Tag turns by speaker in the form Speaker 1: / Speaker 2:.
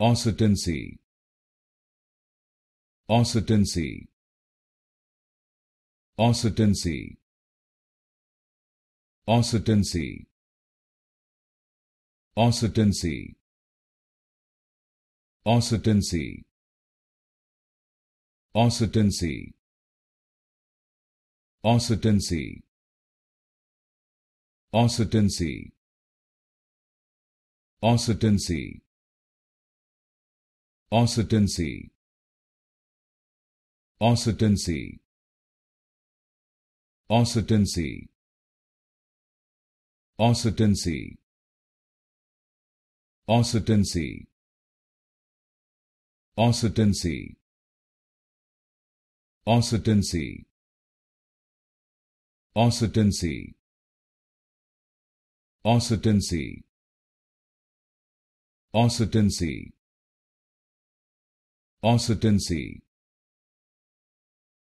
Speaker 1: Ossetency Ossetency Ossetency Ossetency Ossetency Ossetency Ossetency Ossetency Ossetency Ossetency Ossetency Ossetency Ossetency Ossetency Ossetency Ossetency Ossetency Ossetency Ossetency Ossetency uncertainty